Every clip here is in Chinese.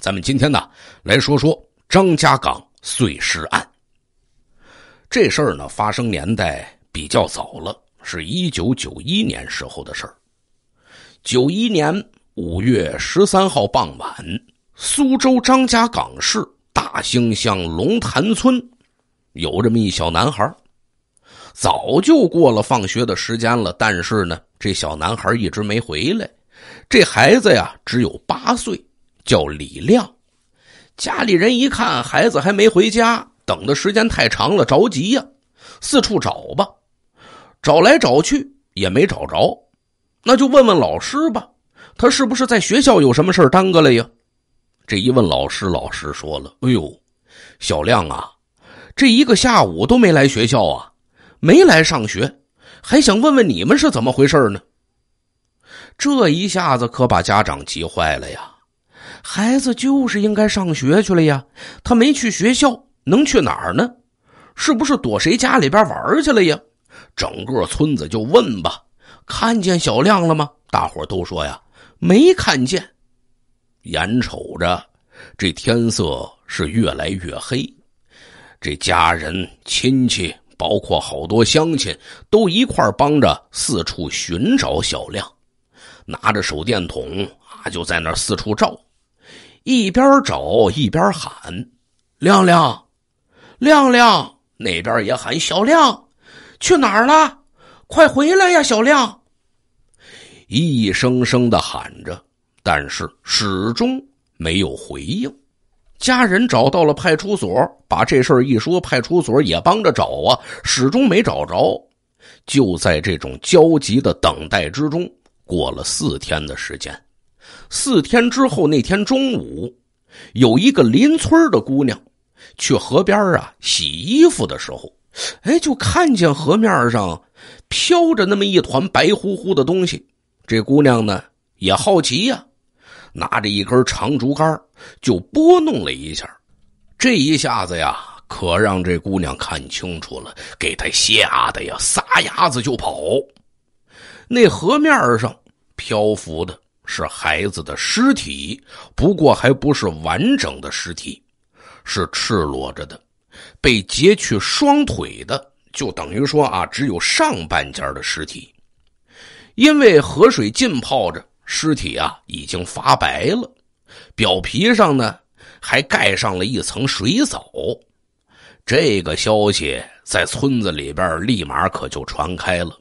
咱们今天呢，来说说张家港碎尸案。这事儿呢，发生年代比较早了，是一九九一年时候的事儿。九一年五月十三号傍晚，苏州张家港市大兴乡龙潭村有这么一小男孩，早就过了放学的时间了，但是呢，这小男孩一直没回来。这孩子呀，只有八岁。叫李亮，家里人一看孩子还没回家，等的时间太长了，着急呀，四处找吧，找来找去也没找着，那就问问老师吧，他是不是在学校有什么事耽搁了呀？这一问老师，老师说了：“哎呦，小亮啊，这一个下午都没来学校啊，没来上学，还想问问你们是怎么回事呢。”这一下子可把家长急坏了呀。孩子就是应该上学去了呀，他没去学校，能去哪儿呢？是不是躲谁家里边玩去了呀？整个村子就问吧，看见小亮了吗？大伙都说呀，没看见。眼瞅着这天色是越来越黑，这家人、亲戚，包括好多乡亲，都一块帮着四处寻找小亮，拿着手电筒啊，就在那四处照。一边找一边喊：“亮亮，亮亮！”那边也喊：“小亮，去哪儿了？快回来呀，小亮！”一声声的喊着，但是始终没有回应。家人找到了派出所，把这事儿一说，派出所也帮着找啊，始终没找着。就在这种焦急的等待之中，过了四天的时间。四天之后，那天中午，有一个邻村的姑娘，去河边啊洗衣服的时候，哎，就看见河面上飘着那么一团白乎乎的东西。这姑娘呢也好奇呀，拿着一根长竹竿就拨弄了一下。这一下子呀，可让这姑娘看清楚了，给她吓得呀撒丫子就跑。那河面上漂浮的。是孩子的尸体，不过还不是完整的尸体，是赤裸着的，被截去双腿的，就等于说啊，只有上半截的尸体，因为河水浸泡着，尸体啊已经发白了，表皮上呢还盖上了一层水藻。这个消息在村子里边立马可就传开了。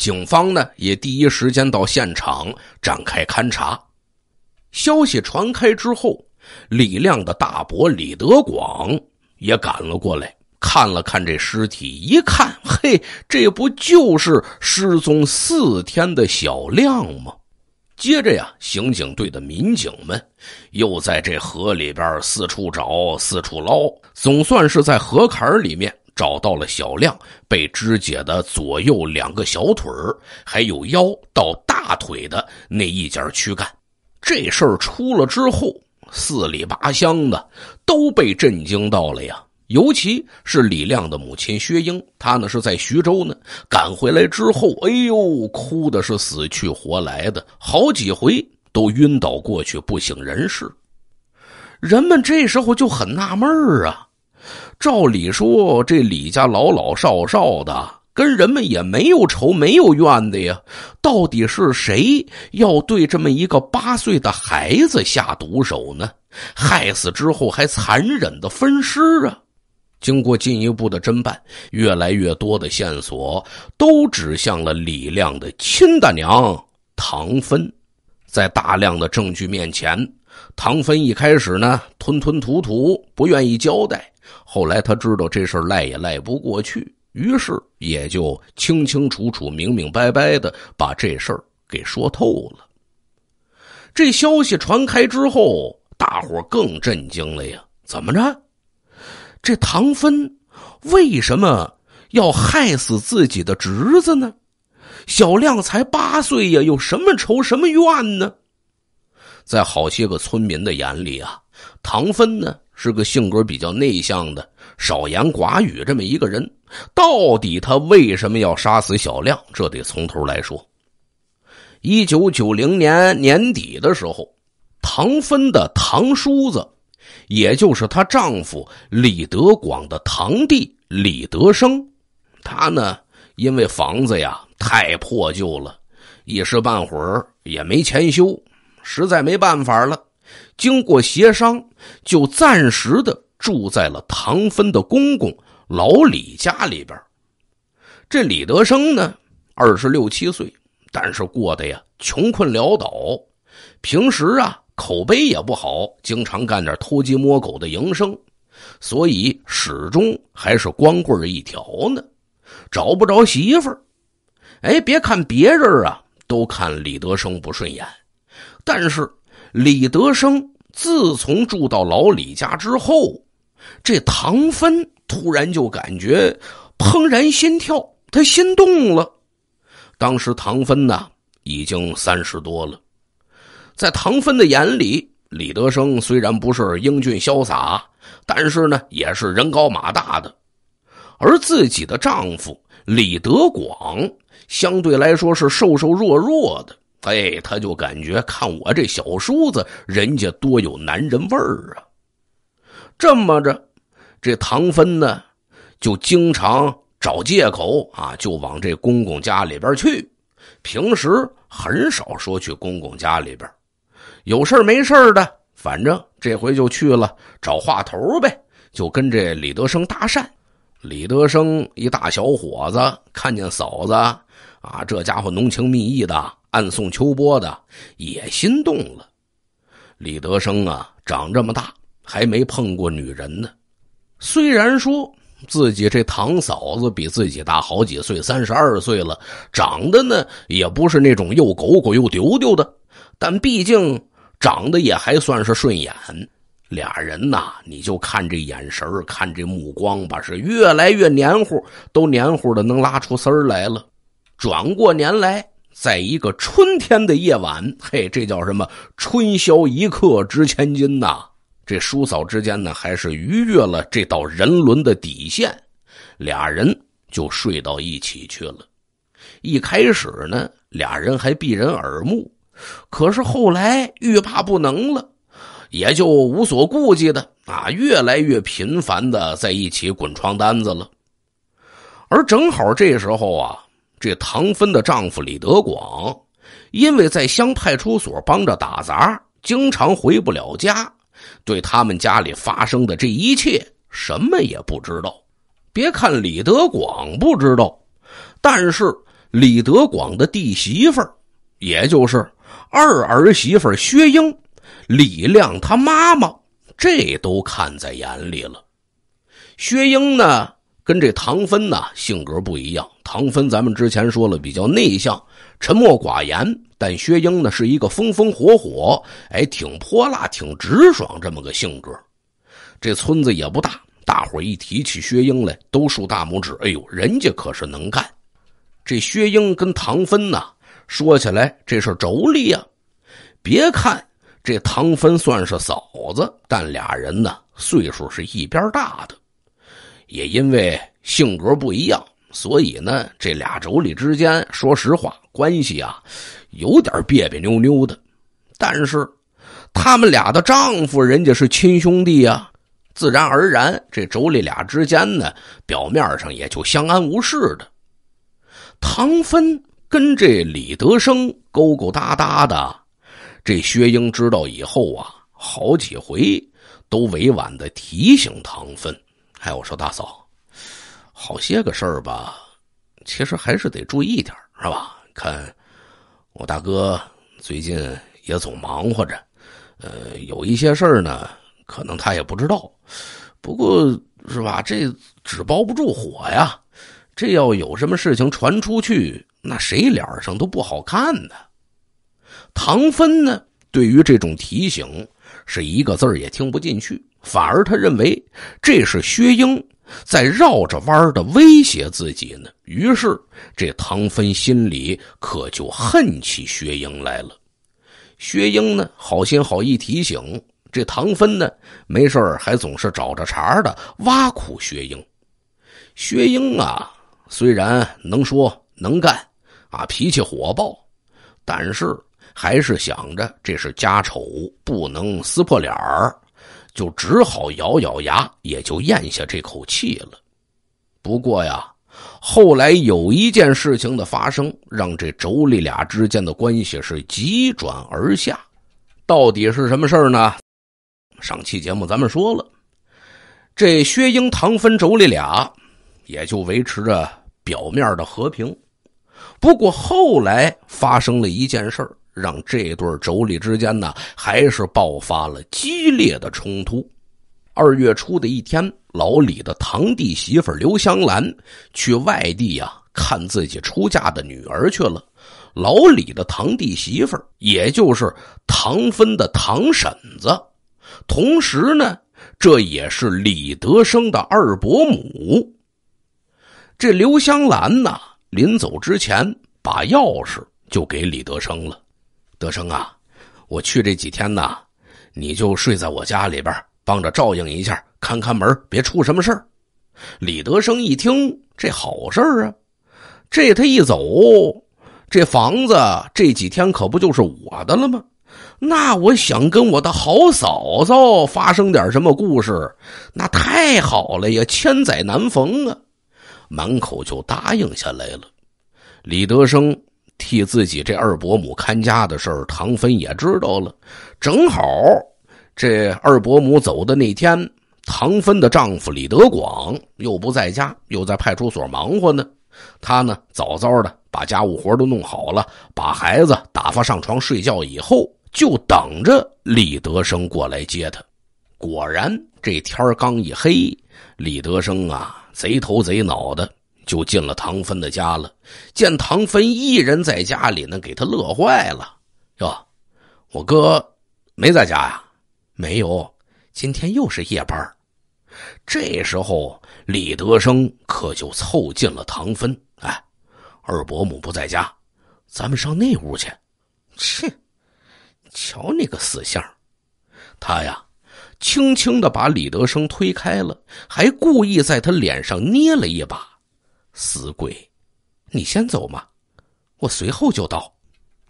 警方呢也第一时间到现场展开勘查，消息传开之后，李亮的大伯李德广也赶了过来，看了看这尸体，一看，嘿，这不就是失踪四天的小亮吗？接着呀，刑警队的民警们又在这河里边四处找，四处捞，总算是在河坎里面。找到了小亮被肢解的左右两个小腿还有腰到大腿的那一截躯干。这事儿出了之后，四里八乡的都被震惊到了呀。尤其是李亮的母亲薛英，她呢是在徐州呢，赶回来之后，哎呦，哭的是死去活来的，好几回都晕倒过去，不省人事。人们这时候就很纳闷啊。照理说，这李家老老少少的，跟人们也没有仇、没有怨的呀。到底是谁要对这么一个八岁的孩子下毒手呢？害死之后还残忍的分尸啊！经过进一步的侦办，越来越多的线索都指向了李亮的亲大娘唐芬。在大量的证据面前，唐芬一开始呢，吞吞吐吐，不愿意交代。后来他知道这事赖也赖不过去，于是也就清清楚楚、明明白白的把这事儿给说透了。这消息传开之后，大伙更震惊了呀！怎么着，这唐芬为什么要害死自己的侄子呢？小亮才八岁呀，有什么仇什么怨呢？在好些个村民的眼里啊。唐芬呢是个性格比较内向的，少言寡语这么一个人。到底他为什么要杀死小亮？这得从头来说。一九九零年年底的时候，唐芬的堂叔子，也就是她丈夫李德广的堂弟李德生，他呢因为房子呀太破旧了，一时半会儿也没钱修，实在没办法了。经过协商，就暂时的住在了唐芬的公公老李家里边。这李德生呢，二十六七岁，但是过得呀穷困潦倒，平时啊口碑也不好，经常干点偷鸡摸狗的营生，所以始终还是光棍一条呢，找不着媳妇儿。哎，别看别人啊都看李德生不顺眼，但是李德生。自从住到老李家之后，这唐芬突然就感觉怦然心跳，她心动了。当时唐芬呢已经三十多了，在唐芬的眼里，李德生虽然不是英俊潇洒，但是呢也是人高马大的，而自己的丈夫李德广相对来说是瘦瘦弱弱的。哎，他就感觉看我这小叔子，人家多有男人味儿啊！这么着，这唐芬呢，就经常找借口啊，就往这公公家里边去。平时很少说去公公家里边，有事没事的，反正这回就去了，找话头呗，就跟这李德生搭讪。李德生一大小伙子，看见嫂子啊，这家伙浓情蜜意的。暗送秋波的也心动了。李德生啊，长这么大还没碰过女人呢。虽然说自己这堂嫂子比自己大好几岁，三十二岁了，长得呢也不是那种又狗狗又丢丢的，但毕竟长得也还算是顺眼。俩人呐，你就看这眼神，看这目光吧，是越来越黏糊，都黏糊的能拉出丝儿来了。转过年来。在一个春天的夜晚，嘿，这叫什么？春宵一刻值千金呐！这叔嫂之间呢，还是逾越了这道人伦的底线，俩人就睡到一起去了。一开始呢，俩人还避人耳目，可是后来欲罢不能了，也就无所顾忌的啊，越来越频繁的在一起滚床单子了。而正好这时候啊。这唐芬的丈夫李德广，因为在乡派出所帮着打杂，经常回不了家，对他们家里发生的这一切什么也不知道。别看李德广不知道，但是李德广的弟媳妇，也就是二儿媳妇薛英，李亮他妈妈，这都看在眼里了。薛英呢？跟这唐芬呢性格不一样。唐芬咱们之前说了，比较内向、沉默寡言。但薛英呢是一个风风火火，哎，挺泼辣、挺直爽这么个性格。这村子也不大，大伙一提起薛英来，都竖大拇指。哎呦，人家可是能干。这薛英跟唐芬呢，说起来这是妯娌呀。别看这唐芬算是嫂子，但俩人呢岁数是一边大的，也因为。性格不一样，所以呢，这俩妯娌之间，说实话，关系啊，有点别别扭扭的。但是，他们俩的丈夫人家是亲兄弟啊，自然而然，这妯娌俩之间呢，表面上也就相安无事的。唐芬跟这李德生勾勾搭搭的，这薛英知道以后啊，好几回都委婉的提醒唐芬：“哎，我说大嫂。”好些个事儿吧，其实还是得注意点是吧？看我大哥最近也总忙活着，呃，有一些事儿呢，可能他也不知道。不过，是吧？这纸包不住火呀，这要有什么事情传出去，那谁脸上都不好看呢。唐芬呢，对于这种提醒是一个字儿也听不进去，反而他认为这是薛英。在绕着弯的威胁自己呢，于是这唐芬心里可就恨起薛英来了。薛英呢，好心好意提醒，这唐芬呢，没事还总是找着茬的挖苦薛英。薛英啊，虽然能说能干，啊，脾气火爆，但是还是想着这是家丑，不能撕破脸儿。就只好咬咬牙，也就咽下这口气了。不过呀，后来有一件事情的发生，让这妯娌俩之间的关系是急转而下。到底是什么事儿呢？上期节目咱们说了，这薛英唐芬妯娌俩也就维持着表面的和平。不过后来发生了一件事儿。让这对妯娌之间呢，还是爆发了激烈的冲突。二月初的一天，老李的堂弟媳妇刘香兰去外地呀，看自己出嫁的女儿去了。老李的堂弟媳妇，也就是唐芬的堂婶子，同时呢，这也是李德生的二伯母。这刘香兰呢，临走之前把钥匙就给李德生了。德生啊，我去这几天呢，你就睡在我家里边，帮着照应一下，看看门，别出什么事儿。李德生一听，这好事儿啊！这他一走，这房子这几天可不就是我的了吗？那我想跟我的好嫂嫂发生点什么故事，那太好了呀，千载难逢啊！满口就答应下来了。李德生。替自己这二伯母看家的事儿，唐芬也知道了。正好这二伯母走的那天，唐芬的丈夫李德广又不在家，又在派出所忙活呢。他呢，早早的把家务活都弄好了，把孩子打发上床睡觉以后，就等着李德生过来接他。果然，这天刚一黑，李德生啊，贼头贼脑的。就进了唐芬的家了，见唐芬一人在家里呢，给他乐坏了。哟，我哥没在家呀？没有，今天又是夜班。这时候，李德生可就凑近了唐芬。哎，二伯母不在家，咱们上那屋去。切，瞧你个死相！他呀，轻轻的把李德生推开了，还故意在他脸上捏了一把。死鬼，你先走嘛，我随后就到。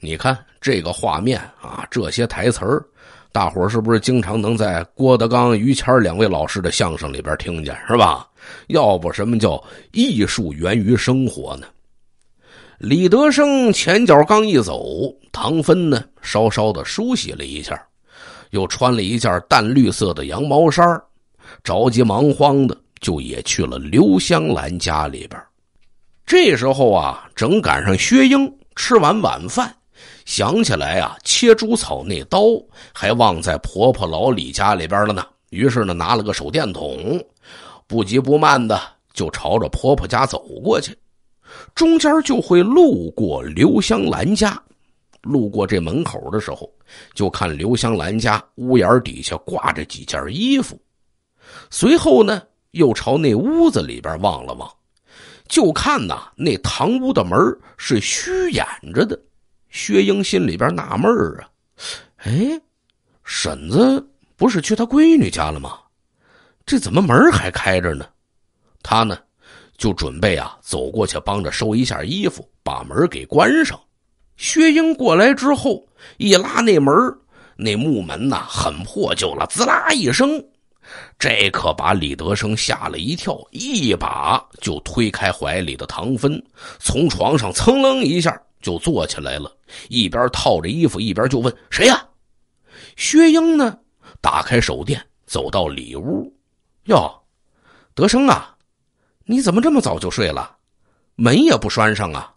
你看这个画面啊，这些台词儿，大伙儿是不是经常能在郭德纲、于谦两位老师的相声里边听见？是吧？要不什么叫艺术源于生活呢？李德生前脚刚一走，唐芬呢，稍稍的梳洗了一下，又穿了一件淡绿色的羊毛衫着急忙慌的就也去了刘香兰家里边。这时候啊，正赶上薛英吃完晚饭，想起来啊，切猪草那刀还忘在婆婆老李家里边了呢。于是呢，拿了个手电筒，不急不慢的就朝着婆婆家走过去。中间就会路过刘香兰家，路过这门口的时候，就看刘香兰家屋檐底下挂着几件衣服。随后呢，又朝那屋子里边望了望。就看呐，那堂屋的门是虚掩着的。薛英心里边纳闷儿啊，哎，婶子不是去她闺女家了吗？这怎么门还开着呢？他呢，就准备啊走过去帮着收一下衣服，把门给关上。薛英过来之后，一拉那门，那木门呐很破旧了，滋啦一声。这可把李德生吓了一跳，一把就推开怀里的唐芬，从床上蹭楞一下就坐起来了，一边套着衣服，一边就问：“谁呀？”薛英呢？打开手电，走到里屋。“哟，德生啊，你怎么这么早就睡了？门也不拴上啊？”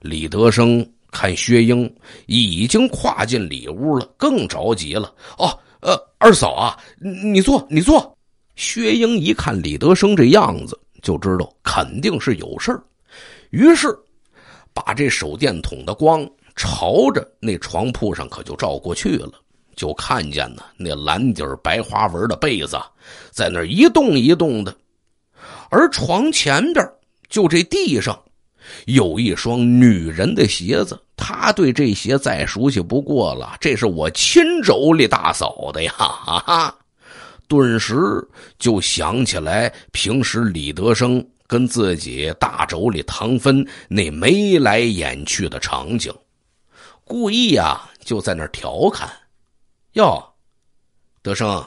李德生看薛英已经跨进里屋了，更着急了。“哦。”呃，二嫂啊，你坐，你坐。薛英一看李德生这样子，就知道肯定是有事儿，于是把这手电筒的光朝着那床铺上可就照过去了，就看见呢那蓝底儿白花纹的被子在那一动一动的，而床前边就这地上有一双女人的鞋子。他对这些再熟悉不过了，这是我亲妯娌大嫂的呀！啊，顿时就想起来平时李德生跟自己大妯娌唐芬那眉来眼去的场景，故意呀就在那调侃：“哟，德生，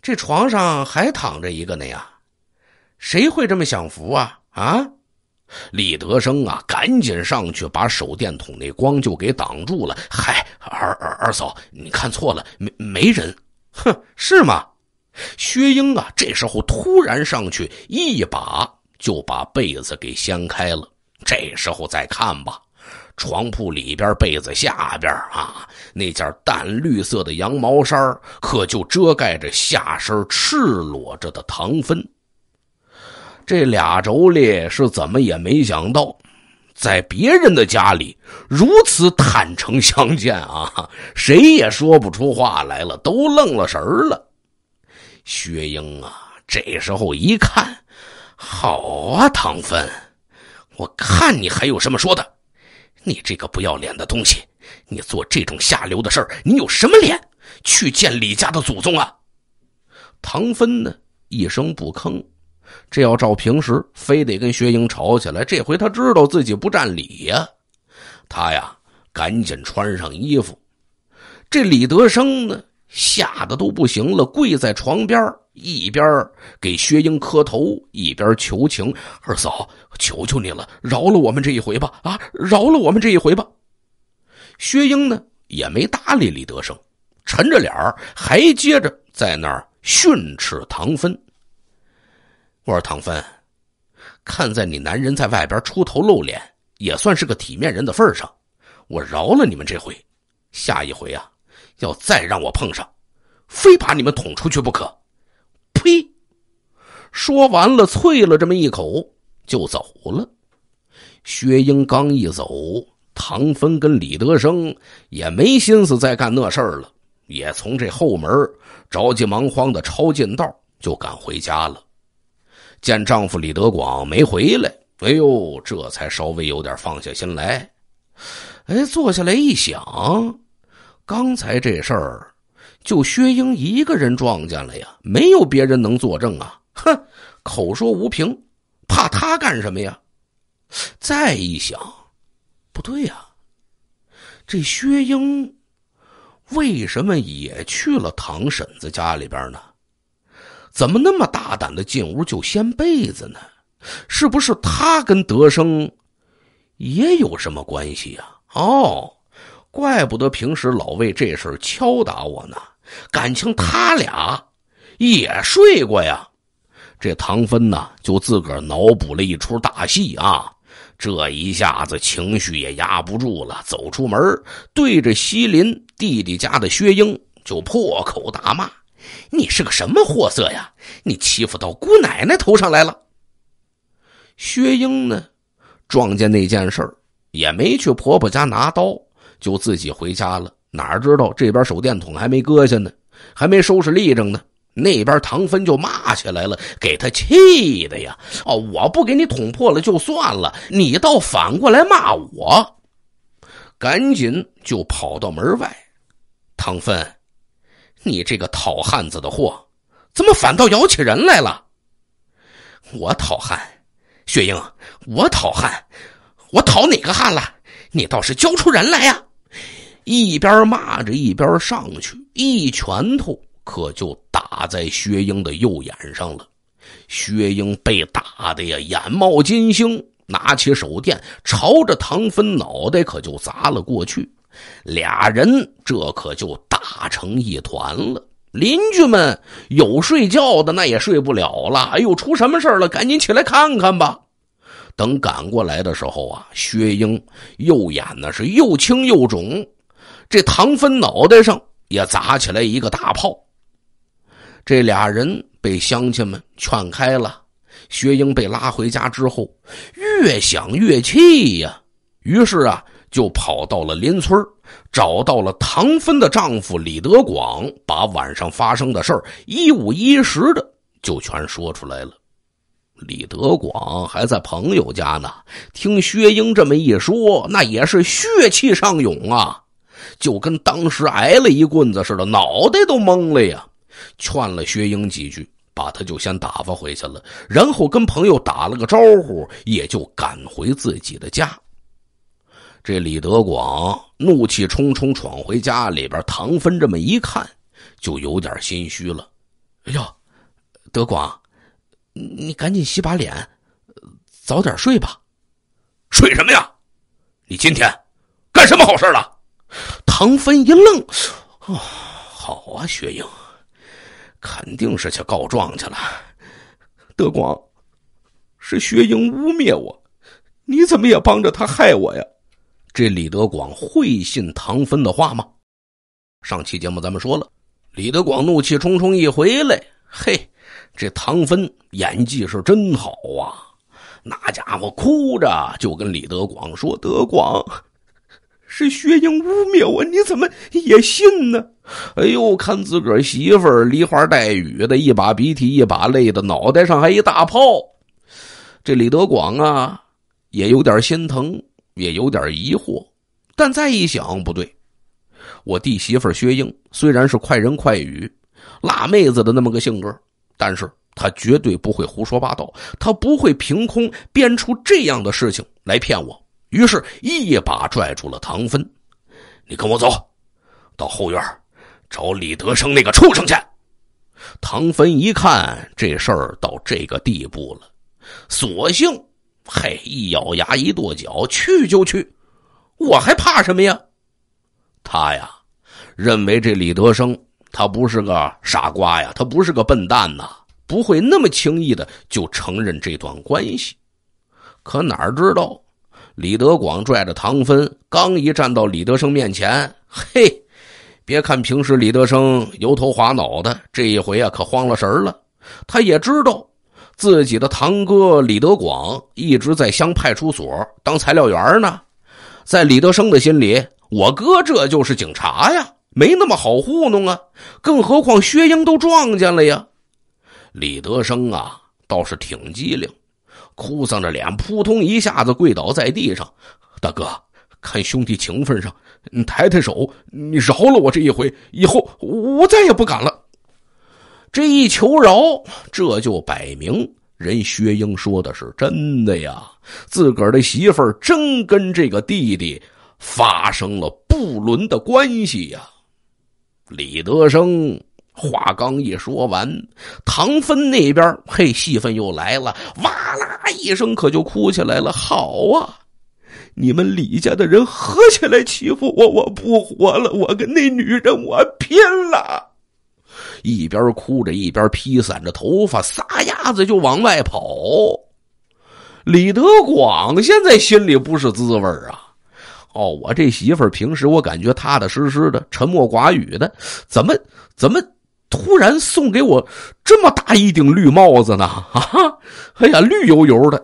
这床上还躺着一个呢呀，谁会这么享福啊？啊？”李德生啊，赶紧上去，把手电筒那光就给挡住了。嗨，二二二嫂，你看错了，没没人。哼，是吗？薛英啊，这时候突然上去，一把就把被子给掀开了。这时候再看吧，床铺里边被子下边啊，那件淡绿色的羊毛衫可就遮盖着下身赤裸着的唐芬。这俩妯娌是怎么也没想到，在别人的家里如此坦诚相见啊！谁也说不出话来了，都愣了神儿了。薛英啊，这时候一看，好啊，唐芬，我看你还有什么说的？你这个不要脸的东西，你做这种下流的事儿，你有什么脸去见李家的祖宗啊？唐芬呢，一声不吭。这要照平时，非得跟薛英吵起来。这回他知道自己不占理呀，他呀，赶紧穿上衣服。这李德生呢，吓得都不行了，跪在床边，一边给薛英磕头，一边求情：“二嫂，求求你了，饶了我们这一回吧！啊，饶了我们这一回吧！”薛英呢，也没搭理李德生，沉着脸还接着在那儿训斥唐芬。我说：“唐芬，看在你男人在外边出头露脸，也算是个体面人的份上，我饶了你们这回。下一回啊，要再让我碰上，非把你们捅出去不可！”呸！说完了，啐了这么一口，就走了。薛英刚一走，唐芬跟李德生也没心思再干那事儿了，也从这后门着急忙慌的抄近道就赶回家了。见丈夫李德广没回来，哎呦，这才稍微有点放下心来。哎，坐下来一想，刚才这事儿，就薛英一个人撞见了呀，没有别人能作证啊。哼，口说无凭，怕他干什么呀？再一想，不对呀，这薛英为什么也去了唐婶子家里边呢？怎么那么大胆的进屋就掀被子呢？是不是他跟德生也有什么关系啊？哦，怪不得平时老为这事敲打我呢。感情他俩也睡过呀？这唐芬呢，就自个儿脑补了一出大戏啊！这一下子情绪也压不住了，走出门，对着西林弟弟家的薛英就破口大骂。你是个什么货色呀！你欺负到姑奶奶头上来了。薛英呢，撞见那件事，也没去婆婆家拿刀，就自己回家了。哪知道这边手电筒还没搁下呢，还没收拾利正呢，那边唐芬就骂起来了，给他气的呀！哦，我不给你捅破了就算了，你倒反过来骂我，赶紧就跑到门外，唐芬。你这个讨汉子的货，怎么反倒咬起人来了？我讨汉，薛英，我讨汉，我讨哪个汉了？你倒是交出人来呀！一边骂着，一边上去，一拳头可就打在薛英的右眼上了。薛英被打的呀，眼冒金星，拿起手电，朝着唐芬脑袋可就砸了过去。俩人这可就打成一团了。邻居们有睡觉的那也睡不了了。哎呦，出什么事了？赶紧起来看看吧！等赶过来的时候啊，薛英右眼呢是又青又肿，这唐芬脑袋上也砸起来一个大泡。这俩人被乡亲们劝开了。薛英被拉回家之后，越想越气呀，于是啊。就跑到了邻村找到了唐芬的丈夫李德广，把晚上发生的事儿一五一十的就全说出来了。李德广还在朋友家呢，听薛英这么一说，那也是血气上涌啊，就跟当时挨了一棍子似的，脑袋都懵了呀。劝了薛英几句，把他就先打发回去了，然后跟朋友打了个招呼，也就赶回自己的家。这李德广怒气冲冲闯回家里边，唐芬这么一看就有点心虚了。哎呀，德广，你赶紧洗把脸，早点睡吧。睡什么呀？你今天干什么好事了？唐芬一愣。哦，好啊，薛英，肯定是去告状去了。德广，是薛英污蔑我，你怎么也帮着他害我呀？这李德广会信唐芬的话吗？上期节目咱们说了，李德广怒气冲冲一回来，嘿，这唐芬演技是真好啊！那家伙哭着就跟李德广说：“德广，是薛英污蔑我，你怎么也信呢？”哎呦，看自个儿媳妇儿梨花带雨的，一把鼻涕一把泪的，脑袋上还一大泡。这李德广啊，也有点心疼。也有点疑惑，但再一想，不对。我弟媳妇薛英虽然是快人快语、辣妹子的那么个性格，但是她绝对不会胡说八道，她不会凭空编出这样的事情来骗我。于是，一把拽住了唐芬：“你跟我走，到后院找李德生那个畜生去。”唐芬一看这事儿到这个地步了，索性。嘿！一咬牙，一跺脚，去就去，我还怕什么呀？他呀，认为这李德生他不是个傻瓜呀，他不是个笨蛋呐，不会那么轻易的就承认这段关系。可哪知道，李德广拽着唐芬刚一站到李德生面前，嘿，别看平时李德生油头滑脑的，这一回啊，可慌了神了。他也知道。自己的堂哥李德广一直在乡派出所当材料员呢，在李德生的心里，我哥这就是警察呀，没那么好糊弄啊！更何况薛英都撞见了呀。李德生啊，倒是挺机灵，哭丧着脸，扑通一下子跪倒在地上：“大哥，看兄弟情分上，你抬抬手，你饶了我这一回，以后我再也不敢了。”这一求饶，这就摆明人薛英说的是真的呀！自个儿的媳妇儿真跟这个弟弟发生了不伦的关系呀！李德生话刚一说完，唐芬那边嘿，戏份又来了，哇啦一声可就哭起来了。好啊，你们李家的人合起来欺负我，我不活了！我跟那女人我拼了！一边哭着，一边披散着头发，撒丫子就往外跑。李德广现在心里不是滋味啊！哦，我这媳妇儿平时我感觉踏踏实实的、沉默寡语的，怎么怎么突然送给我这么大一顶绿帽子呢？啊！哎呀，绿油油的，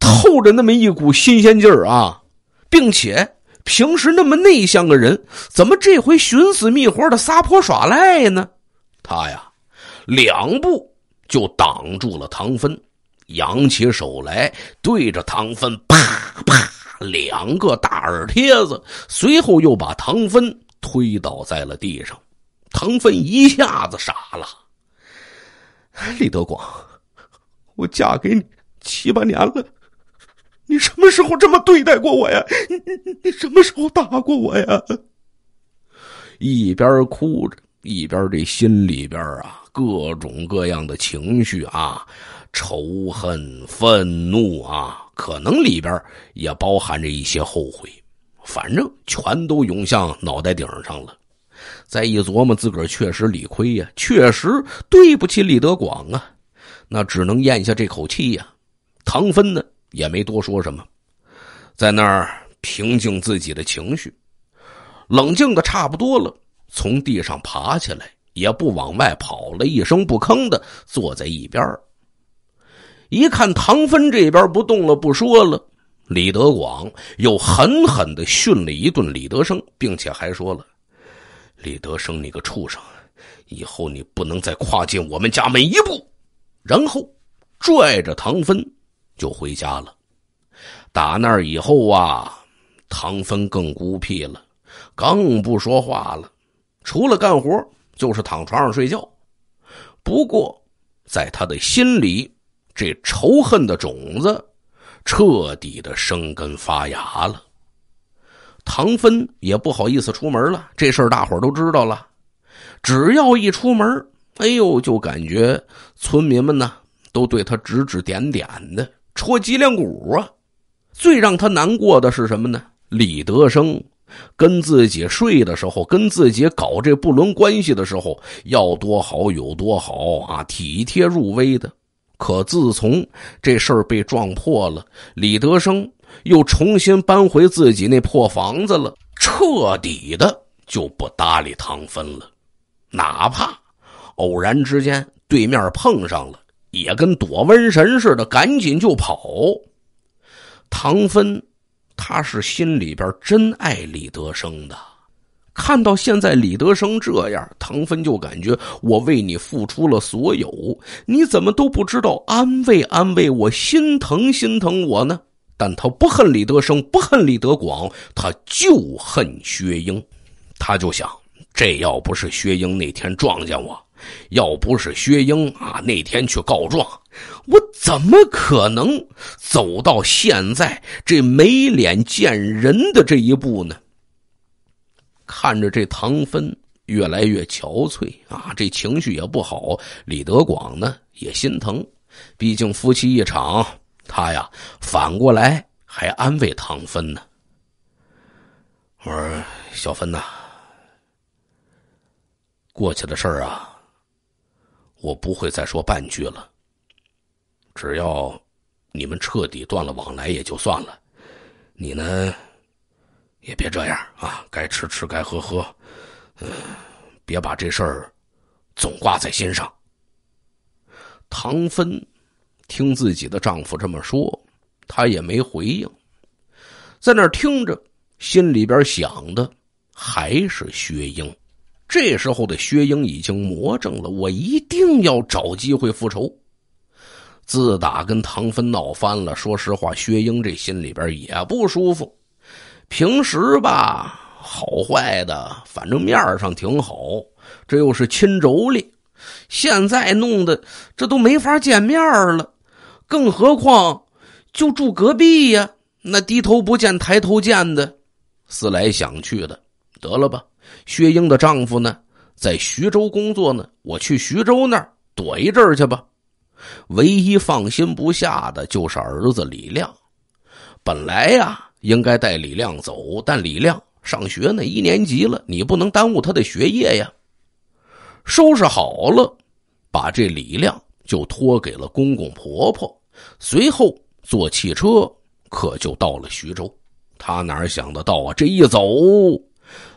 透着那么一股新鲜劲儿啊！并且平时那么内向个人，怎么这回寻死觅活的撒泼耍赖呢？他呀，两步就挡住了唐芬，扬起手来对着唐芬，啪啪两个大耳贴子，随后又把唐芬推倒在了地上。唐芬一下子傻了：“李德广，我嫁给你七八年了，你什么时候这么对待过我呀？你你你什么时候打过我呀？”一边哭着。一边这心里边啊，各种各样的情绪啊，仇恨、愤怒啊，可能里边也包含着一些后悔。反正全都涌向脑袋顶上了。再一琢磨，自个儿确实理亏呀，确实对不起李德广啊，那只能咽下这口气呀。唐芬呢，也没多说什么，在那儿平静自己的情绪，冷静的差不多了。从地上爬起来，也不往外跑了，一声不吭的坐在一边一看唐芬这边不动了，不说了。李德广又狠狠的训了一顿李德生，并且还说了：“李德生，你个畜生，以后你不能再跨进我们家门一步。”然后拽着唐芬就回家了。打那以后啊，唐芬更孤僻了，更不说话了。除了干活就是躺床上睡觉，不过在他的心里，这仇恨的种子彻底的生根发芽了。唐芬也不好意思出门了，这事儿大伙都知道了。只要一出门，哎呦，就感觉村民们呢都对他指指点点的，戳脊梁骨啊。最让他难过的是什么呢？李德生。跟自己睡的时候，跟自己搞这不伦关系的时候，要多好有多好啊，体贴入微的。可自从这事儿被撞破了，李德生又重新搬回自己那破房子了，彻底的就不搭理唐芬了。哪怕偶然之间对面碰上了，也跟躲瘟神似的，赶紧就跑。唐芬。他是心里边真爱李德生的，看到现在李德生这样，唐芬就感觉我为你付出了所有，你怎么都不知道安慰安慰我，心疼心疼我呢？但他不恨李德生，不恨李德广，他就恨薛英，他就想：这要不是薛英那天撞见我，要不是薛英啊那天去告状。我怎么可能走到现在这没脸见人的这一步呢？看着这唐芬越来越憔悴啊，这情绪也不好。李德广呢也心疼，毕竟夫妻一场，他呀反过来还安慰唐芬呢。我说：“小芬呐，过去的事儿啊，我不会再说半句了。”只要你们彻底断了往来，也就算了。你呢，也别这样啊，该吃吃，该喝喝，别把这事儿总挂在心上。唐芬听自己的丈夫这么说，她也没回应，在那儿听着，心里边想的还是薛英。这时候的薛英已经魔怔了，我一定要找机会复仇。自打跟唐芬闹翻了，说实话，薛英这心里边也不舒服。平时吧，好坏的，反正面上挺好。这又是亲妯娌，现在弄得这都没法见面了。更何况就住隔壁呀，那低头不见抬头见的。思来想去的，得了吧。薛英的丈夫呢，在徐州工作呢，我去徐州那儿躲一阵去吧。唯一放心不下的就是儿子李亮。本来呀，应该带李亮走，但李亮上学那一年级了，你不能耽误他的学业呀。收拾好了，把这李亮就托给了公公婆婆。随后坐汽车，可就到了徐州。他哪想得到啊？这一走，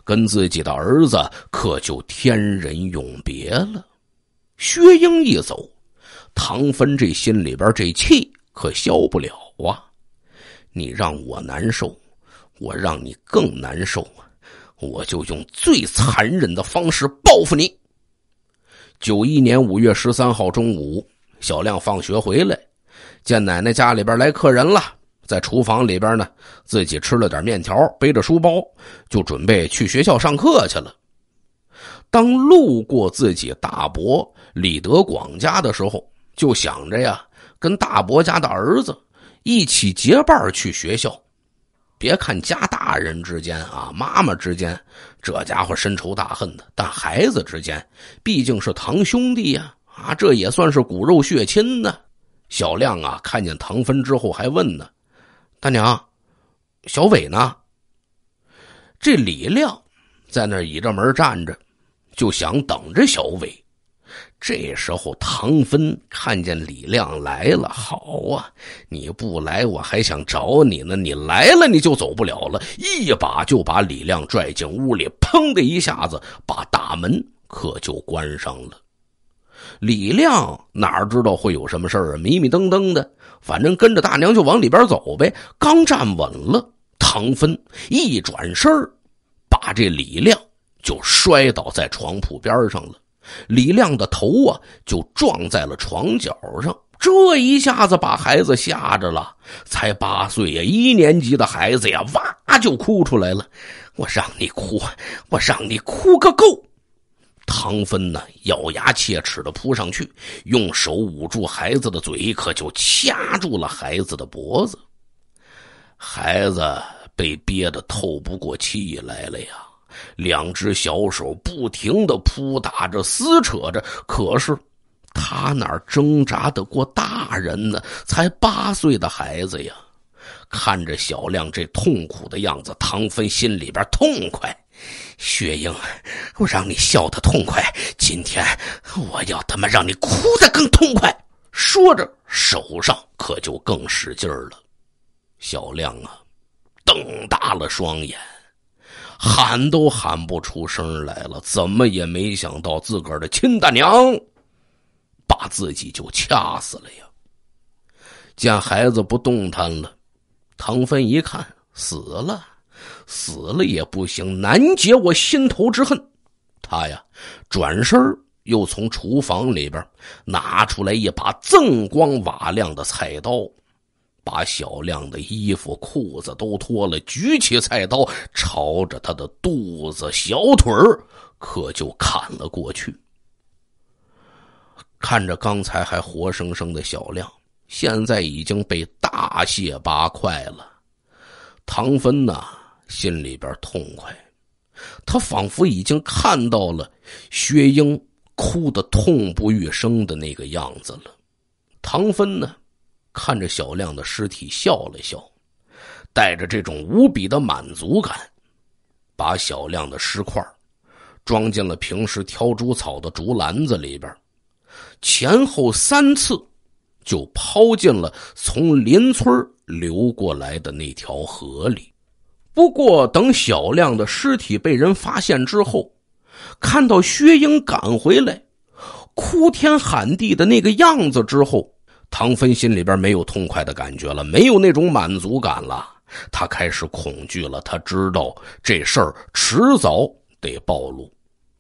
跟自己的儿子可就天人永别了。薛英一走。唐芬这心里边这气可消不了啊！你让我难受，我让你更难受，我就用最残忍的方式报复你。九一年五月十三号中午，小亮放学回来，见奶奶家里边来客人了，在厨房里边呢，自己吃了点面条，背着书包就准备去学校上课去了。当路过自己大伯李德广家的时候，就想着呀，跟大伯家的儿子一起结伴去学校。别看家大人之间啊，妈妈之间，这家伙深仇大恨的，但孩子之间毕竟是堂兄弟呀，啊，这也算是骨肉血亲呢。小亮啊，看见唐芬之后还问呢：“大娘，小伟呢？”这李亮在那倚着门站着，就想等着小伟。这时候，唐芬看见李亮来了，好啊！你不来，我还想找你呢。你来了，你就走不了了。一把就把李亮拽进屋里，砰的一下子，把大门可就关上了。李亮哪知道会有什么事啊？迷迷瞪瞪的，反正跟着大娘就往里边走呗。刚站稳了，唐芬一转身把这李亮就摔倒在床铺边上了。李亮的头啊，就撞在了床角上，这一下子把孩子吓着了。才八岁呀，一年级的孩子呀，哇就哭出来了。我让你哭，我让你哭个够！唐芬呢，咬牙切齿的扑上去，用手捂住孩子的嘴，可就掐住了孩子的脖子。孩子被憋得透不过气来了呀。两只小手不停的扑打着、撕扯着，可是他哪挣扎得过大人呢？才八岁的孩子呀！看着小亮这痛苦的样子，唐芬心里边痛快。雪英，我让你笑得痛快，今天我要他妈让你哭得更痛快！说着，手上可就更使劲了。小亮啊，瞪大了双眼。喊都喊不出声来了，怎么也没想到自个儿的亲大娘，把自己就掐死了呀！见孩子不动弹了，唐芬一看死了，死了也不行，难解我心头之恨。他呀，转身又从厨房里边拿出来一把锃光瓦亮的菜刀。把小亮的衣服、裤子都脱了，举起菜刀，朝着他的肚子、小腿儿，可就砍了过去。看着刚才还活生生的小亮，现在已经被大卸八块了，唐芬呐，心里边痛快，他仿佛已经看到了薛英哭的痛不欲生的那个样子了。唐芬呢？看着小亮的尸体笑了笑，带着这种无比的满足感，把小亮的尸块装进了平时挑猪草的竹篮子里边，前后三次就抛进了从邻村流过来的那条河里。不过，等小亮的尸体被人发现之后，看到薛英赶回来哭天喊地的那个样子之后。唐芬心里边没有痛快的感觉了，没有那种满足感了，他开始恐惧了。他知道这事儿迟早得暴露。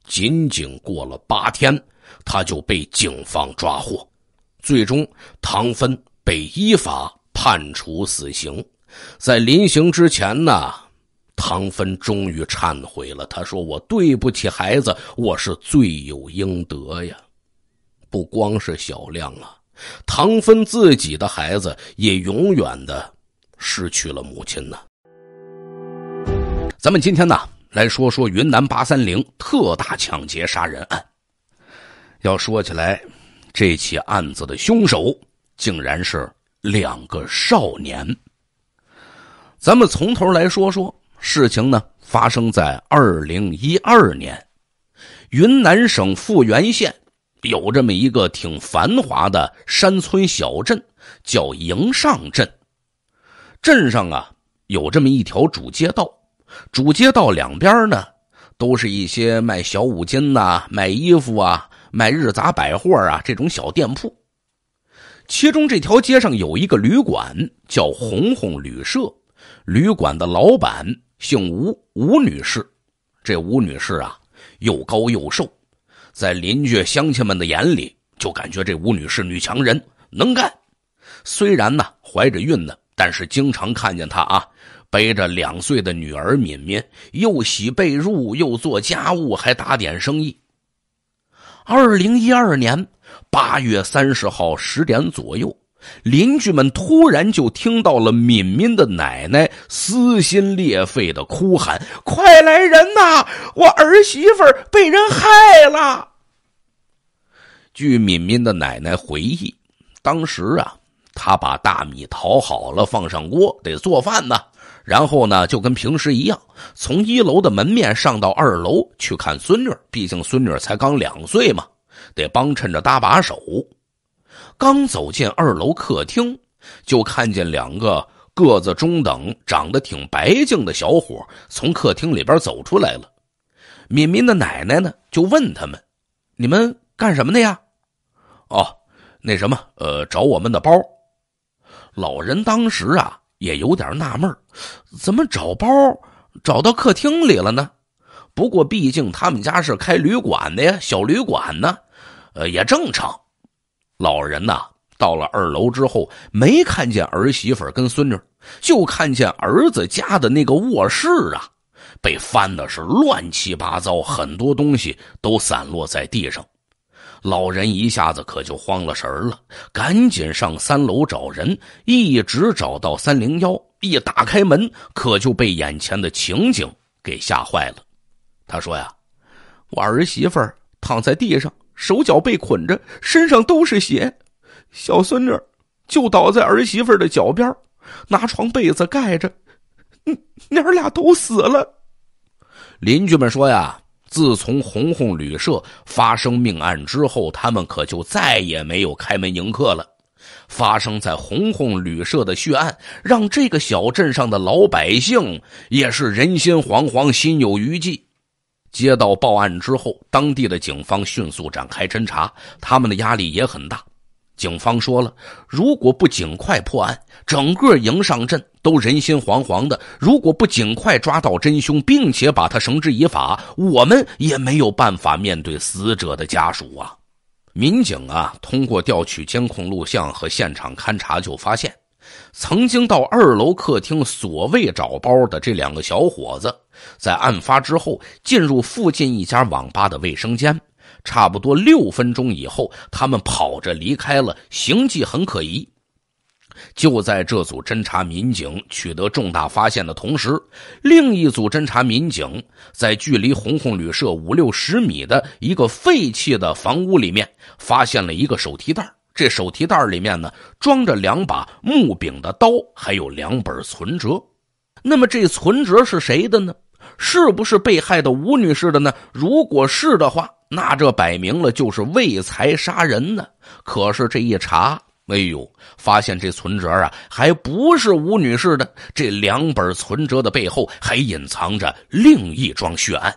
仅仅过了八天，他就被警方抓获。最终，唐芬被依法判处死刑。在临刑之前呢，唐芬终于忏悔了。他说：“我对不起孩子，我是罪有应得呀！不光是小亮啊。”唐芬自己的孩子也永远的失去了母亲呢。咱们今天呢来说说云南八三零特大抢劫杀人案。要说起来，这起案子的凶手竟然是两个少年。咱们从头来说说，事情呢发生在二零一二年，云南省富源县。有这么一个挺繁华的山村小镇，叫营上镇。镇上啊，有这么一条主街道，主街道两边呢，都是一些卖小五金呐、卖衣服啊、卖日杂百货啊这种小店铺。其中这条街上有一个旅馆，叫红红旅社。旅馆的老板姓吴，吴女士。这吴女士啊，又高又瘦。在邻居乡亲们的眼里，就感觉这吴女士女强人，能干。虽然呢怀着孕呢，但是经常看见她啊，背着两岁的女儿敏敏，又洗被褥，又做家务，还打点生意。二零一二年八月三十号十点左右。邻居们突然就听到了敏敏的奶奶撕心裂肺的哭喊：“快来人呐！我儿媳妇儿被人害了！”据敏敏的奶奶回忆，当时啊，她把大米淘好了，放上锅得做饭呢。然后呢，就跟平时一样，从一楼的门面上到二楼去看孙女，毕竟孙女才刚两岁嘛，得帮衬着搭把手。刚走进二楼客厅，就看见两个个子中等、长得挺白净的小伙从客厅里边走出来了。敏敏的奶奶呢，就问他们：“你们干什么的呀？”“哦，那什么，呃，找我们的包。”老人当时啊也有点纳闷怎么找包找到客厅里了呢？”不过，毕竟他们家是开旅馆的呀，小旅馆呢，呃，也正常。老人呐，到了二楼之后，没看见儿媳妇跟孙女，就看见儿子家的那个卧室啊，被翻的是乱七八糟，很多东西都散落在地上。老人一下子可就慌了神了，赶紧上三楼找人，一直找到三零幺，一打开门，可就被眼前的情景给吓坏了。他说呀：“我儿媳妇躺在地上。”手脚被捆着，身上都是血，小孙女就倒在儿媳妇的脚边，拿床被子盖着，娘俩都死了。邻居们说呀，自从红红旅社发生命案之后，他们可就再也没有开门迎客了。发生在红红旅社的血案，让这个小镇上的老百姓也是人心惶惶，心有余悸。接到报案之后，当地的警方迅速展开侦查，他们的压力也很大。警方说了，如果不尽快破案，整个营上镇都人心惶惶的。如果不尽快抓到真凶，并且把他绳之以法，我们也没有办法面对死者的家属啊！民警啊，通过调取监控录像和现场勘查，就发现，曾经到二楼客厅所谓找包的这两个小伙子。在案发之后，进入附近一家网吧的卫生间，差不多六分钟以后，他们跑着离开了，行迹很可疑。就在这组侦查民警取得重大发现的同时，另一组侦查民警在距离红红旅社五六十米的一个废弃的房屋里面，发现了一个手提袋。这手提袋里面呢，装着两把木柄的刀，还有两本存折。那么这存折是谁的呢？是不是被害的吴女士的呢？如果是的话，那这摆明了就是为财杀人呢。可是这一查，哎呦，发现这存折啊，还不是吴女士的。这两本存折的背后还隐藏着另一桩血案。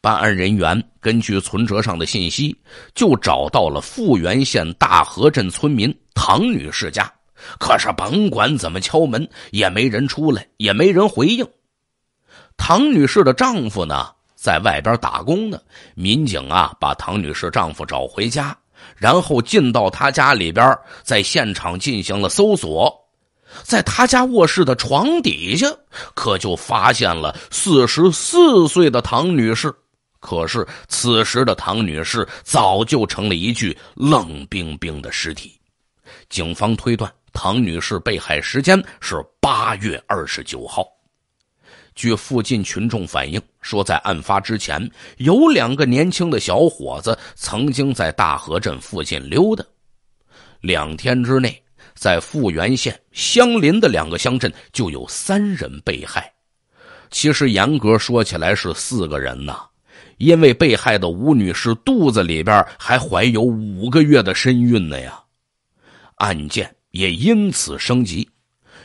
办案人员根据存折上的信息，就找到了富源县大河镇村民唐女士家。可是甭管怎么敲门，也没人出来，也没人回应。唐女士的丈夫呢，在外边打工呢。民警啊，把唐女士丈夫找回家，然后进到她家里边，在现场进行了搜索，在她家卧室的床底下，可就发现了四十四岁的唐女士。可是此时的唐女士早就成了一具冷冰冰的尸体。警方推断，唐女士被害时间是八月二十九号。据附近群众反映说，在案发之前，有两个年轻的小伙子曾经在大河镇附近溜达。两天之内，在富源县相邻的两个乡镇就有三人被害，其实严格说起来是四个人呐，因为被害的吴女士肚子里边还怀有五个月的身孕呢呀。案件也因此升级，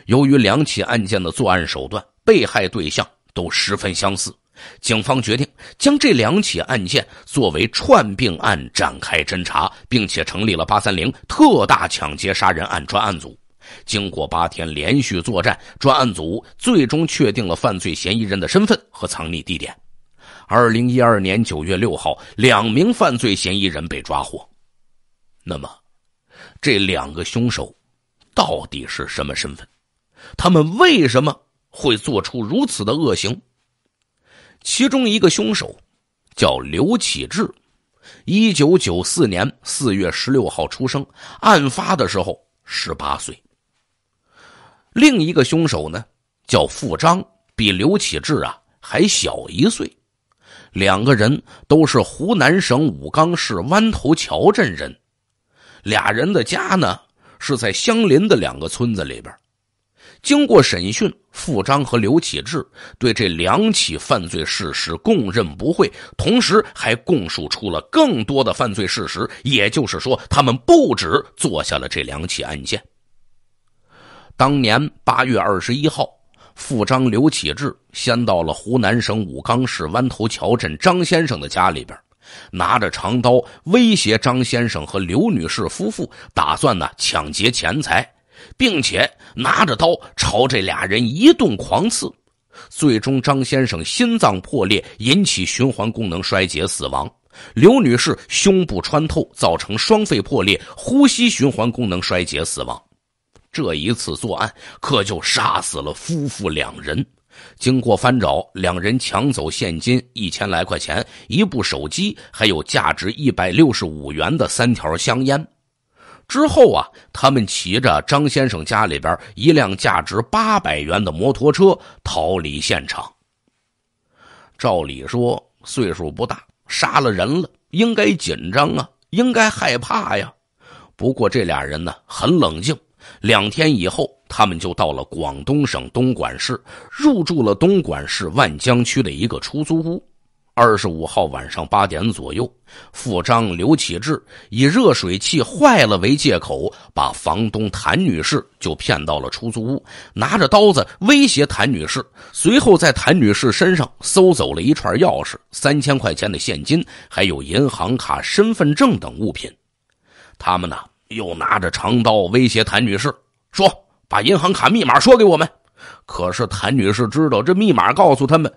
由于两起案件的作案手段。被害对象都十分相似，警方决定将这两起案件作为串并案展开侦查，并且成立了“八三零”特大抢劫杀人案专案组。经过八天连续作战，专案组最终确定了犯罪嫌疑人的身份和藏匿地点。二零一二年九月六号，两名犯罪嫌疑人被抓获。那么，这两个凶手到底是什么身份？他们为什么？会做出如此的恶行。其中一个凶手叫刘启志，一九九四年四月十六号出生，案发的时候十八岁。另一个凶手呢叫付章，比刘启志啊还小一岁。两个人都是湖南省武冈市湾头桥镇人，俩人的家呢是在相邻的两个村子里边。经过审讯。付章和刘启志对这两起犯罪事实供认不讳，同时还供述出了更多的犯罪事实。也就是说，他们不止做下了这两起案件。当年八月二十一号，付章、刘启志先到了湖南省武冈市湾头桥镇张先生的家里边，拿着长刀威胁张先生和刘女士夫妇，打算呢抢劫钱财。并且拿着刀朝这俩人一顿狂刺，最终张先生心脏破裂，引起循环功能衰竭死亡；刘女士胸部穿透，造成双肺破裂，呼吸循环功能衰竭死亡。这一次作案可就杀死了夫妇两人。经过翻找，两人抢走现金一千来块钱，一部手机，还有价值一百六十五元的三条香烟。之后啊，他们骑着张先生家里边一辆价值八百元的摩托车逃离现场。照理说岁数不大，杀了人了，应该紧张啊，应该害怕呀。不过这俩人呢很冷静，两天以后他们就到了广东省东莞市，入住了东莞市万江区的一个出租屋。二十五号晚上八点左右，付章、刘启志以热水器坏了为借口，把房东谭女士就骗到了出租屋，拿着刀子威胁谭女士，随后在谭女士身上搜走了一串钥匙、三千块钱的现金，还有银行卡、身份证等物品。他们呢，又拿着长刀威胁谭女士，说把银行卡密码说给我们。可是谭女士知道这密码，告诉他们。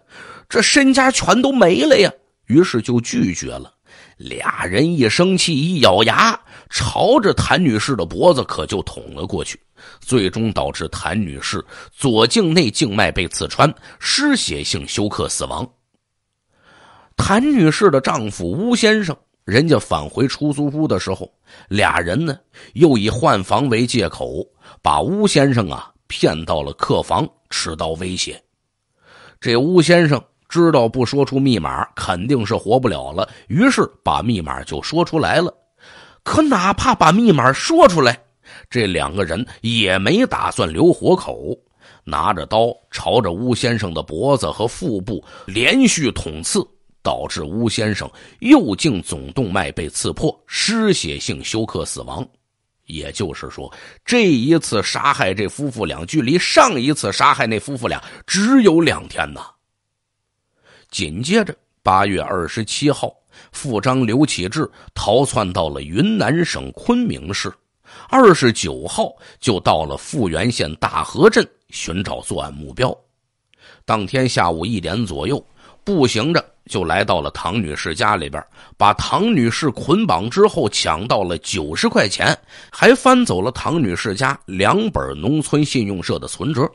这身家全都没了呀！于是就拒绝了。俩人一生气，一咬牙，朝着谭女士的脖子可就捅了过去，最终导致谭女士左颈内静脉被刺穿，失血性休克死亡。谭女士的丈夫邬先生，人家返回出租屋的时候，俩人呢又以换房为借口，把邬先生啊骗到了客房，持刀威胁。这邬先生。知道不说出密码肯定是活不了了，于是把密码就说出来了。可哪怕把密码说出来，这两个人也没打算留活口，拿着刀朝着乌先生的脖子和腹部连续捅刺，导致乌先生右颈总动脉被刺破，失血性休克死亡。也就是说，这一次杀害这夫妇俩，距离上一次杀害那夫妇俩只有两天呐。紧接着，八月二十七号，副张刘启志逃窜到了云南省昆明市，二十九号就到了富源县大河镇寻找作案目标。当天下午一点左右，步行着就来到了唐女士家里边，把唐女士捆绑之后，抢到了九十块钱，还翻走了唐女士家两本农村信用社的存折。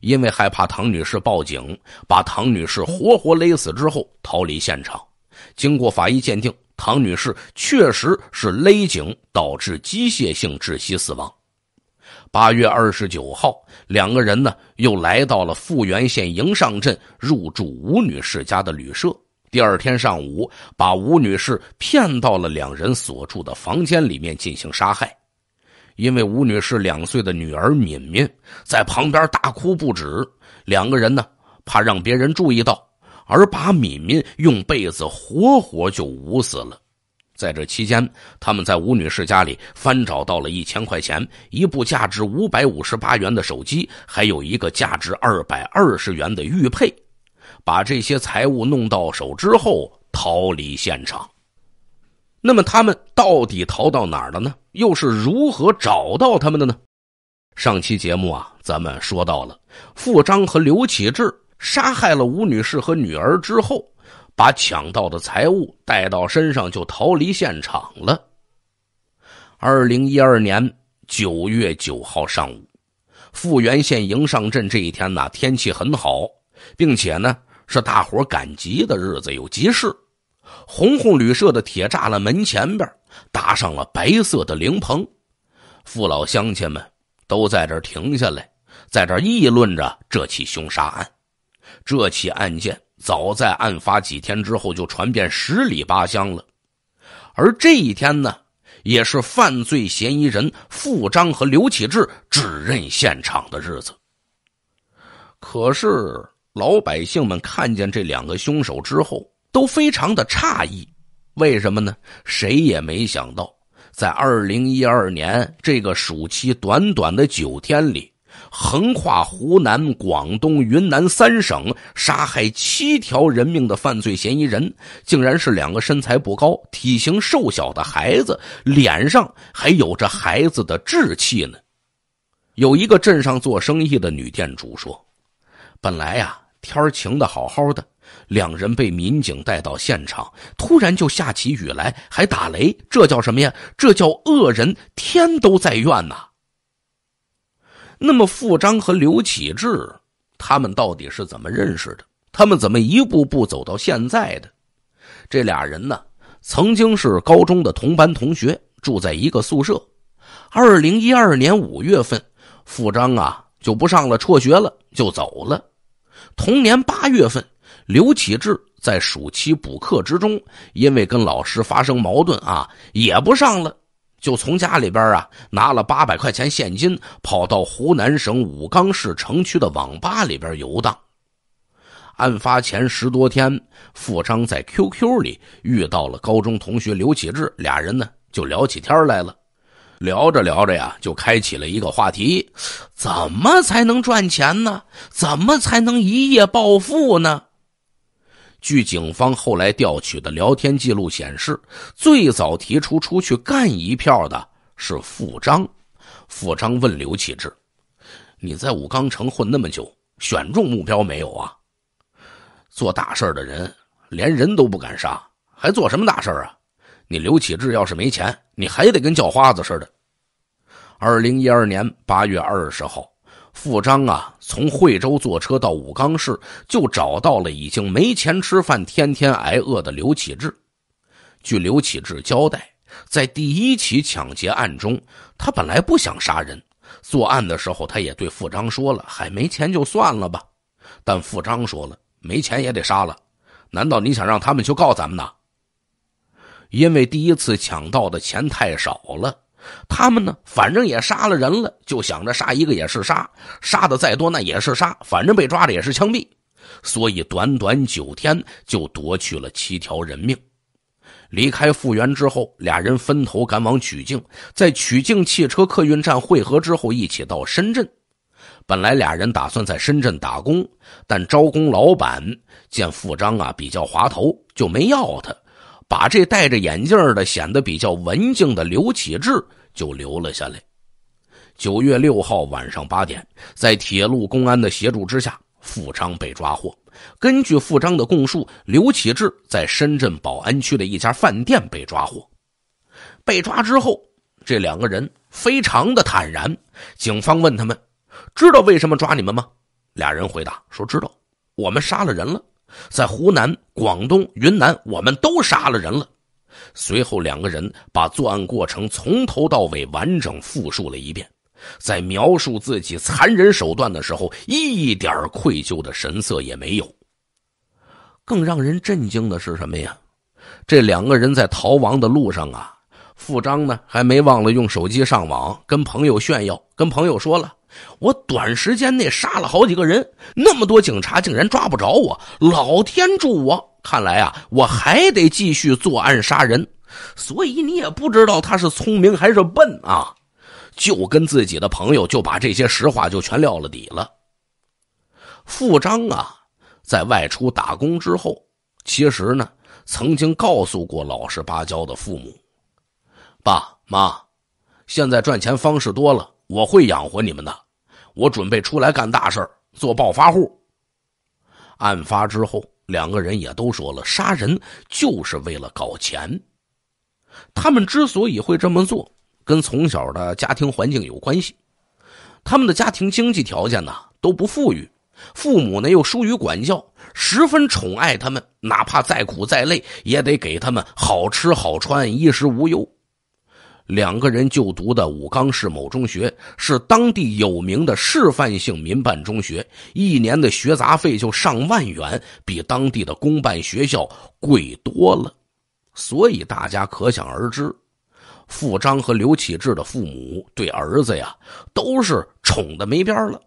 因为害怕唐女士报警，把唐女士活活勒死之后逃离现场。经过法医鉴定，唐女士确实是勒颈导致机械性窒息死亡。八月二十九号，两个人呢又来到了富源县营上镇，入住吴女士家的旅社。第二天上午，把吴女士骗到了两人所住的房间里面进行杀害。因为吴女士两岁的女儿敏敏在旁边大哭不止，两个人呢怕让别人注意到，而把敏敏用被子活活就捂死了。在这期间，他们在吴女士家里翻找到了一千块钱、一部价值五百五十八元的手机，还有一个价值二百二十元的玉佩。把这些财物弄到手之后，逃离现场。那么他们到底逃到哪儿了呢？又是如何找到他们的呢？上期节目啊，咱们说到了，付章和刘启志杀害了吴女士和女儿之后，把抢到的财物带到身上就逃离现场了。二零一二年九月九号上午，富源县营上镇这一天呢，天气很好，并且呢是大伙赶集的日子，有集市。红红旅社的铁栅栏门前边搭上了白色的灵棚，父老乡亲们都在这停下来，在这议论着这起凶杀案。这起案件早在案发几天之后就传遍十里八乡了，而这一天呢，也是犯罪嫌疑人付章和刘启志指认现场的日子。可是老百姓们看见这两个凶手之后。都非常的诧异，为什么呢？谁也没想到，在二零一二年这个暑期短短的九天里，横跨湖南、广东、云南三省，杀害七条人命的犯罪嫌疑人，竟然是两个身材不高、体型瘦小的孩子，脸上还有着孩子的稚气呢。有一个镇上做生意的女店主说：“本来呀，天晴的好好的。”两人被民警带到现场，突然就下起雨来，还打雷，这叫什么呀？这叫恶人天都在怨呐。那么，付章和刘启志他们到底是怎么认识的？他们怎么一步步走到现在的？这俩人呢，曾经是高中的同班同学，住在一个宿舍。二零一二年五月份，付章啊就不上了，辍学了就走了。同年八月份。刘启志在暑期补课之中，因为跟老师发生矛盾啊，也不上了，就从家里边啊拿了八百块钱现金，跑到湖南省武冈市城区的网吧里边游荡。案发前十多天，付昌在 QQ 里遇到了高中同学刘启志，俩人呢就聊起天来了，聊着聊着呀，就开启了一个话题：怎么才能赚钱呢？怎么才能一夜暴富呢？据警方后来调取的聊天记录显示，最早提出出去干一票的是付章。付章问刘启志：“你在武冈城混那么久，选中目标没有啊？做大事的人连人都不敢杀，还做什么大事啊？你刘启志要是没钱，你还得跟叫花子似的。”二零一二年八月二十号。富章啊，从惠州坐车到武冈市，就找到了已经没钱吃饭、天天挨饿的刘启志。据刘启志交代，在第一起抢劫案中，他本来不想杀人，作案的时候他也对富章说了：“还没钱就算了吧。”但富章说了：“没钱也得杀了，难道你想让他们去告咱们呢？”因为第一次抢到的钱太少了。他们呢，反正也杀了人了，就想着杀一个也是杀，杀的再多那也是杀，反正被抓了也是枪毙。所以短短九天就夺去了七条人命。离开富源之后，俩人分头赶往曲靖，在曲靖汽车客运站汇合之后，一起到深圳。本来俩人打算在深圳打工，但招工老板见富章啊比较滑头，就没要他。把这戴着眼镜的、显得比较文静的刘启志就留了下来。九月六号晚上八点，在铁路公安的协助之下，付章被抓获。根据付章的供述，刘启志在深圳宝安区的一家饭店被抓获。被抓之后，这两个人非常的坦然。警方问他们：“知道为什么抓你们吗？”俩人回答：“说知道，我们杀了人了。”在湖南、广东、云南，我们都杀了人了。随后，两个人把作案过程从头到尾完整复述了一遍，在描述自己残忍手段的时候，一点愧疚的神色也没有。更让人震惊的是什么呀？这两个人在逃亡的路上啊，付章呢，还没忘了用手机上网，跟朋友炫耀，跟朋友说了。我短时间内杀了好几个人，那么多警察竟然抓不着我，老天助我！看来啊，我还得继续作案杀人，所以你也不知道他是聪明还是笨啊！就跟自己的朋友就把这些实话就全撂了底了。付章啊，在外出打工之后，其实呢，曾经告诉过老实巴交的父母，爸妈，现在赚钱方式多了，我会养活你们的。我准备出来干大事做暴发户。案发之后，两个人也都说了，杀人就是为了搞钱。他们之所以会这么做，跟从小的家庭环境有关系。他们的家庭经济条件呢都不富裕，父母呢又疏于管教，十分宠爱他们，哪怕再苦再累，也得给他们好吃好穿，衣食无忧。两个人就读的武冈市某中学是当地有名的示范性民办中学，一年的学杂费就上万元，比当地的公办学校贵多了。所以大家可想而知，付章和刘启志的父母对儿子呀都是宠的没边了。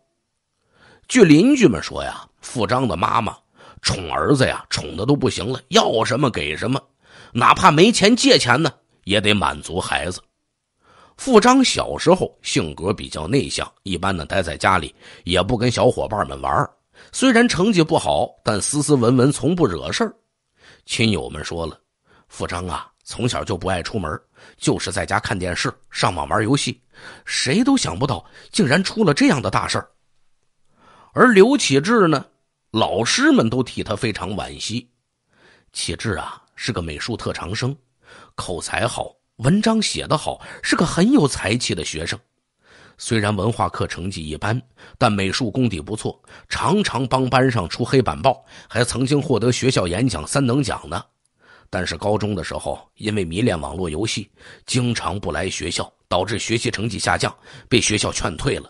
据邻居们说呀，付章的妈妈宠儿子呀宠的都不行了，要什么给什么，哪怕没钱借钱呢，也得满足孩子。富章小时候性格比较内向，一般呢待在家里，也不跟小伙伴们玩虽然成绩不好，但斯斯文文，从不惹事儿。亲友们说了，富章啊从小就不爱出门，就是在家看电视、上网玩游戏。谁都想不到，竟然出了这样的大事儿。而刘启智呢，老师们都替他非常惋惜。启智啊是个美术特长生，口才好。文章写得好，是个很有才气的学生。虽然文化课成绩一般，但美术功底不错，常常帮班上出黑板报，还曾经获得学校演讲三等奖呢。但是高中的时候，因为迷恋网络游戏，经常不来学校，导致学习成绩下降，被学校劝退了。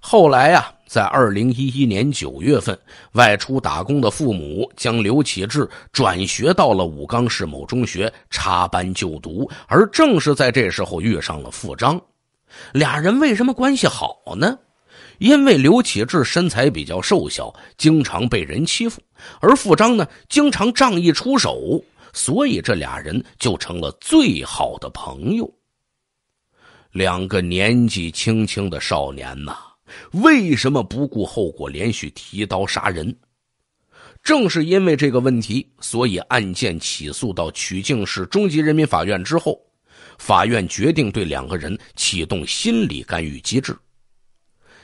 后来呀。在二零一一年九月份外出打工的父母将刘启志转学到了武冈市某中学插班就读，而正是在这时候遇上了付章。俩人为什么关系好呢？因为刘启志身材比较瘦小，经常被人欺负，而付章呢，经常仗义出手，所以这俩人就成了最好的朋友。两个年纪轻轻的少年呐。为什么不顾后果连续提刀杀人？正是因为这个问题，所以案件起诉到曲靖市中级人民法院之后，法院决定对两个人启动心理干预机制。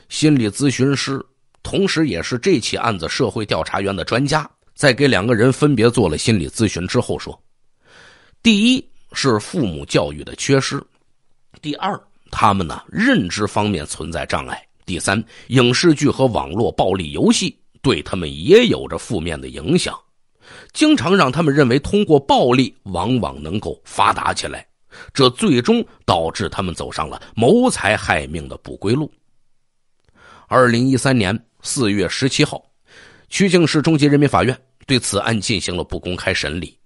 心理咨询师，同时也是这起案子社会调查员的专家，在给两个人分别做了心理咨询之后说：“第一是父母教育的缺失，第二他们呢认知方面存在障碍。”第三，影视剧和网络暴力游戏对他们也有着负面的影响，经常让他们认为通过暴力往往能够发达起来，这最终导致他们走上了谋财害命的不归路。二零一三年四月十七号，曲靖市中级人民法院对此案进行了不公开审理。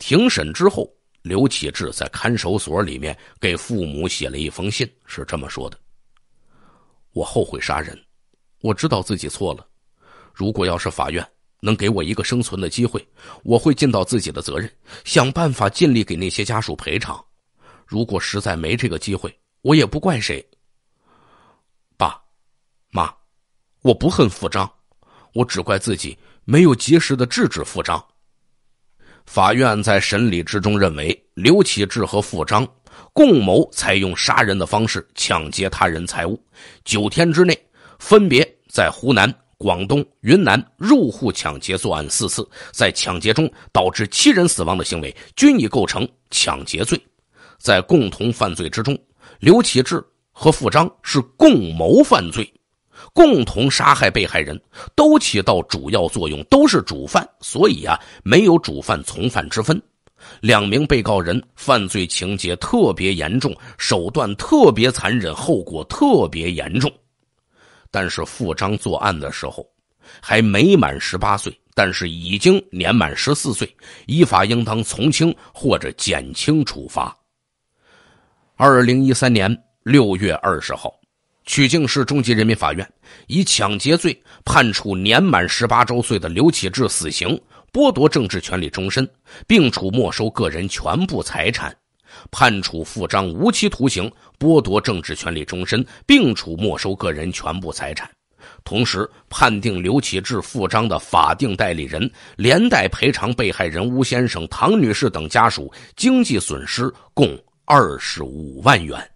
庭审之后，刘启志在看守所里面给父母写了一封信，是这么说的。我后悔杀人，我知道自己错了。如果要是法院能给我一个生存的机会，我会尽到自己的责任，想办法尽力给那些家属赔偿。如果实在没这个机会，我也不怪谁。爸、妈，我不恨付章，我只怪自己没有及时的制止付章。法院在审理之中认为，刘启志和付章。共谋采用杀人的方式抢劫他人财物，九天之内分别在湖南、广东、云南入户抢劫作案四次，在抢劫中导致七人死亡的行为均已构成抢劫罪。在共同犯罪之中，刘启志和付章是共谋犯罪，共同杀害被害人，都起到主要作用，都是主犯，所以啊，没有主犯从犯之分。两名被告人犯罪情节特别严重，手段特别残忍，后果特别严重。但是付章作案的时候还没满十八岁，但是已经年满十四岁，依法应当从轻或者减轻处罚。二零一三年六月二十号，曲靖市中级人民法院以抢劫罪判处年满十八周岁的刘启智死刑。剥夺政治权利终身，并处没收个人全部财产；判处付章无期徒刑，剥夺政治权利终身，并处没收个人全部财产。同时，判定刘启志付章的法定代理人连带赔偿被害人吴先生、唐女士等家属经济损失共二十五万元。